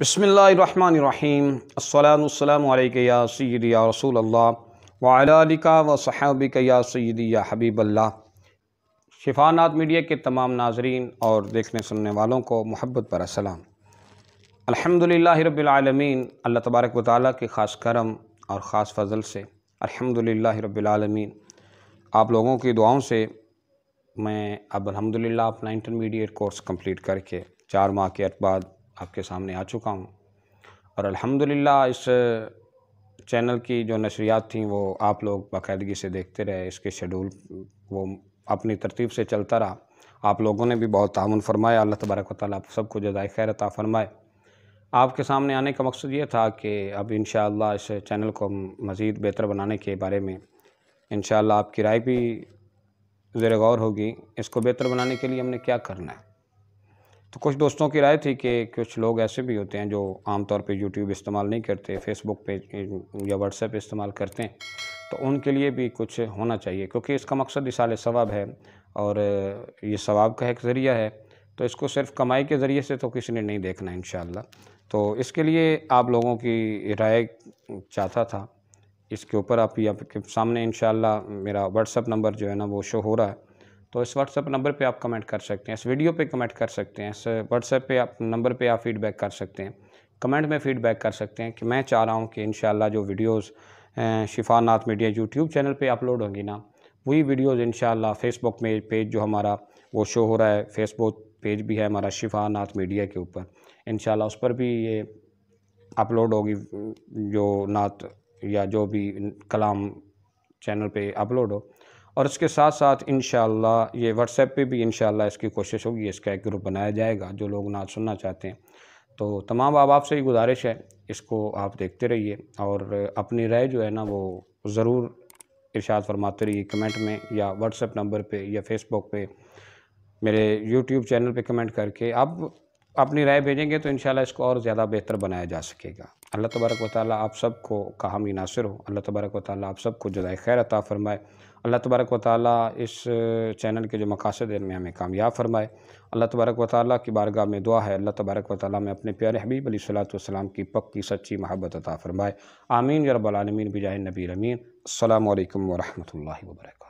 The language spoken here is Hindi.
बसमीम या सैदी या रसूल अल्लाह वालिका व सहाबिका या सैदी या हबीब अल्लाह शिफानात मीडिया के तमाम नाजरीन और देखने सुनने वालों को मोहब्बत पर असलम अल्हम्दुलिल्लाह रबालमीन अल्लाह तबारक व के ख़ास करम और ख़ास फजल से अल्हम्दुलिल्लाह रबालमीन आप लोगों की दुआओं से मैं अब अल्हम्दुलिल्लाह अपना इंटरमीडिएट कोर्स कम्प्लीट करके चार माह के बाद आपके सामने आ चुका हूँ और अल्हम्दुलिल्लाह इस चैनल की जो नशरियात थी वो आप लोग बाकायदगी से देखते रहे इसके शेड्यूल वो अपनी तरतीब से चलता रहा आप लोगों ने भी बहुत तामन फरमाया अल्लाह तबारक वाली आप सबको जदाय खैर अता फरमाए आपके सामने आने का मकसद ये था कि अब इन इस चैनल को मज़ीद बेहतर बनाने के बारे में इन आपकी राय भी ज़र गौर होगी इसको बेहतर बनाने के लिए हमने क्या करना है तो कुछ दोस्तों की राय थी कि कुछ लोग ऐसे भी होते हैं जो आमतौर पे यूट्यूब इस्तेमाल नहीं करते फेसबुक पे या व्हाट्सएप इस्तेमाल करते हैं तो उनके लिए भी कुछ होना चाहिए क्योंकि इसका मकसद इसाल सवाब है और ये सवाब का एक ज़रिया है तो इसको सिर्फ कमाई के ज़रिए से तो किसी ने नहीं देखना इन तो इसके लिए आप लोगों की राय चाहता था इसके ऊपर आप आपके सामने इन मेरा व्हाट्सअप नंबर जो है ना वो शो हो रहा है तो इस व्हाट्सअप नंबर पे आप कमेंट कर सकते हैं इस वीडियो पे कमेंट कर सकते हैं इस व्हाट्सएप पे आप नंबर पे आप फीडबैक कर सकते हैं कमेंट में फ़ीडबैक कर सकते हैं कि मैं चाह रहा हूँ कि इन जो videos Shifa Nath media YouTube channel पर अपलोड होंगी ना वही वीडियोज़ इन फेसबुक में पेज जो हमारा वो शो हो रहा है फेसबुक पेज भी है हमारा शिफा नाथ मीडिया के ऊपर इन उस पर भी ये अपलोड होगी जो नात या जो भी कलाम चैनल पे अपलोड हो और इसके साथ साथ इन ये व्हाट्सएप पे भी इन इसकी कोशिश होगी इसका एक ग्रुप बनाया जाएगा जो लोग नाच सुनना चाहते हैं तो तमाम अब आपसे ही गुजारिश है इसको आप देखते रहिए और अपनी राय जो है ना वो ज़रूर इर्शाद फरमाते रहिए कमेंट में या व्हाट्सएप नंबर पर या फेसबुक पर मेरे यूट्यूब चैनल पर कमेंट करके आप अपनी राय भेजेंगे तो इन इसको और ज़्यादा बेहतर बनाया जा सकेगा अल्लाह तबारक वाली आप सबको कहा मुनासर हो अल्लाह तबारक वाली आप सबको जदाय खैर अता फ़रमाए अल्लाह तबारक व ताली इस चैनल के जो मकासद में हमें कामयाब फरमाए अल्लाह तबारक व की बारगाह में दुआ है अल्लाह तबारक व में अपने प्यारे हबीब अली सलाम की पक्की सच्ची महब्बत अता फरमाए आमीन या बिजाह नबी अमीन अल्लाम वरहमल वर्क